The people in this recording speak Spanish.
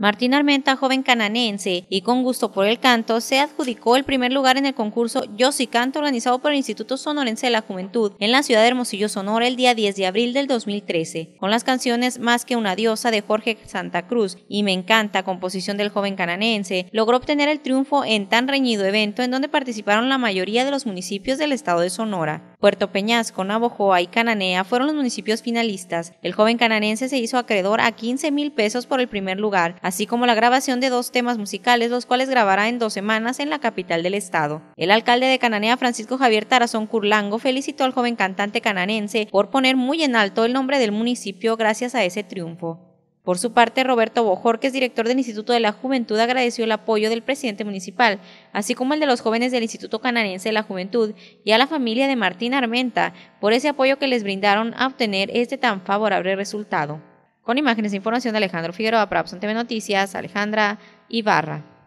Martín Armenta, joven cananense y con gusto por el canto, se adjudicó el primer lugar en el concurso Yo sí canto organizado por el Instituto Sonorense de la Juventud en la ciudad de Hermosillo, Sonora, el día 10 de abril del 2013, con las canciones Más que una diosa de Jorge Santa Cruz y Me encanta, composición del joven cananense, logró obtener el triunfo en tan reñido evento en donde participaron la mayoría de los municipios del estado de Sonora. Puerto Peñasco, Navojoa y Cananea fueron los municipios finalistas. El joven cananense se hizo acreedor a 15 mil pesos por el primer lugar, así como la grabación de dos temas musicales, los cuales grabará en dos semanas en la capital del estado. El alcalde de Cananea, Francisco Javier Tarazón Curlango, felicitó al joven cantante cananense por poner muy en alto el nombre del municipio gracias a ese triunfo. Por su parte, Roberto Bojorques, director del Instituto de la Juventud, agradeció el apoyo del presidente municipal, así como el de los jóvenes del Instituto Cananense de la Juventud y a la familia de Martín Armenta por ese apoyo que les brindaron a obtener este tan favorable resultado. Con imágenes e información de Alejandro Figueroa para Noticias, Alejandra Ibarra.